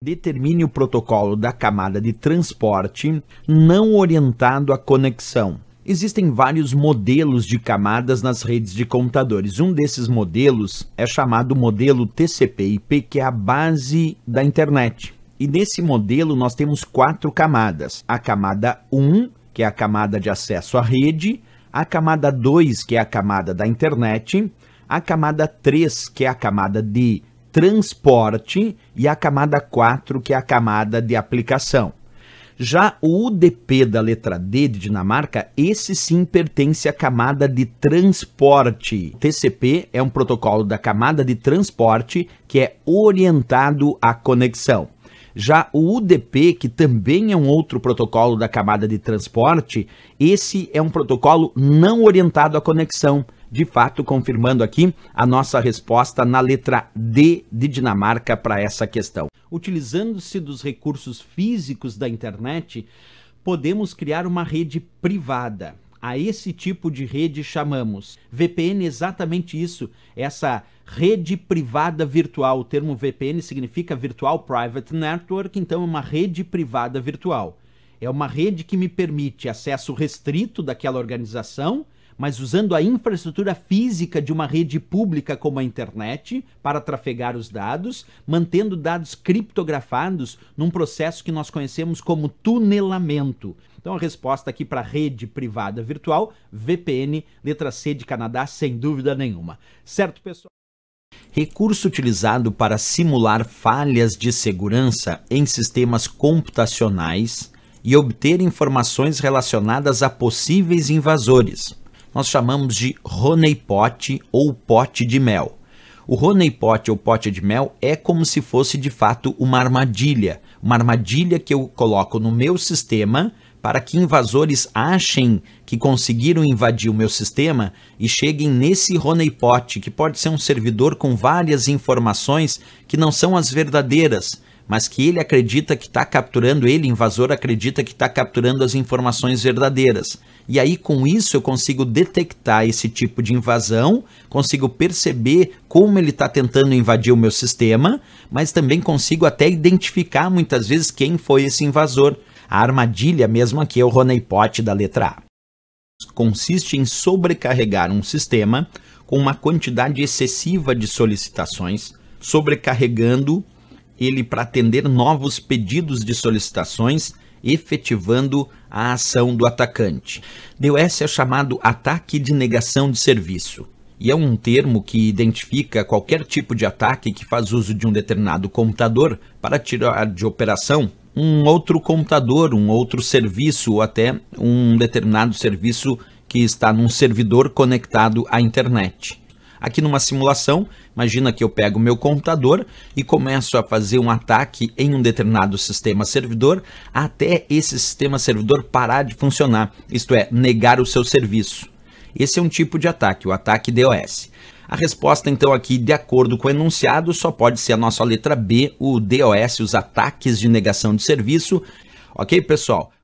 Determine o protocolo da camada de transporte não orientado à conexão. Existem vários modelos de camadas nas redes de computadores. Um desses modelos é chamado modelo TCP/IP, que é a base da internet. E nesse modelo nós temos quatro camadas: a camada 1, que é a camada de acesso à rede, a camada 2, que é a camada da internet, a camada 3, que é a camada de transporte e a camada 4, que é a camada de aplicação. Já o UDP da letra D de Dinamarca, esse sim pertence à camada de transporte. TCP é um protocolo da camada de transporte que é orientado à conexão. Já o UDP, que também é um outro protocolo da camada de transporte, esse é um protocolo não orientado à conexão de fato confirmando aqui a nossa resposta na letra D de Dinamarca para essa questão. Utilizando-se dos recursos físicos da internet, podemos criar uma rede privada. A esse tipo de rede chamamos VPN, exatamente isso, essa rede privada virtual. O termo VPN significa Virtual Private Network, então é uma rede privada virtual. É uma rede que me permite acesso restrito daquela organização mas usando a infraestrutura física de uma rede pública como a internet para trafegar os dados, mantendo dados criptografados num processo que nós conhecemos como tunelamento. Então a resposta aqui para rede privada virtual, VPN, letra C de Canadá, sem dúvida nenhuma. Certo, pessoal? Recurso utilizado para simular falhas de segurança em sistemas computacionais e obter informações relacionadas a possíveis invasores nós chamamos de honeypot ou pote de mel. O honeypot ou pote de mel é como se fosse de fato uma armadilha, uma armadilha que eu coloco no meu sistema para que invasores achem que conseguiram invadir o meu sistema e cheguem nesse honeypot, que pode ser um servidor com várias informações que não são as verdadeiras, mas que ele acredita que está capturando, ele, invasor, acredita que está capturando as informações verdadeiras. E aí, com isso, eu consigo detectar esse tipo de invasão, consigo perceber como ele está tentando invadir o meu sistema, mas também consigo até identificar muitas vezes quem foi esse invasor. A armadilha mesmo aqui é o honeypot da letra A. Consiste em sobrecarregar um sistema com uma quantidade excessiva de solicitações, sobrecarregando ele para atender novos pedidos de solicitações, efetivando a ação do atacante. DOS é chamado ataque de negação de serviço. E é um termo que identifica qualquer tipo de ataque que faz uso de um determinado computador para tirar de operação um outro computador, um outro serviço ou até um determinado serviço que está num servidor conectado à internet. Aqui numa simulação, imagina que eu pego o meu computador e começo a fazer um ataque em um determinado sistema servidor até esse sistema servidor parar de funcionar, isto é, negar o seu serviço. Esse é um tipo de ataque, o ataque DOS. A resposta, então, aqui, de acordo com o enunciado, só pode ser a nossa letra B, o DOS, os ataques de negação de serviço. Ok, pessoal?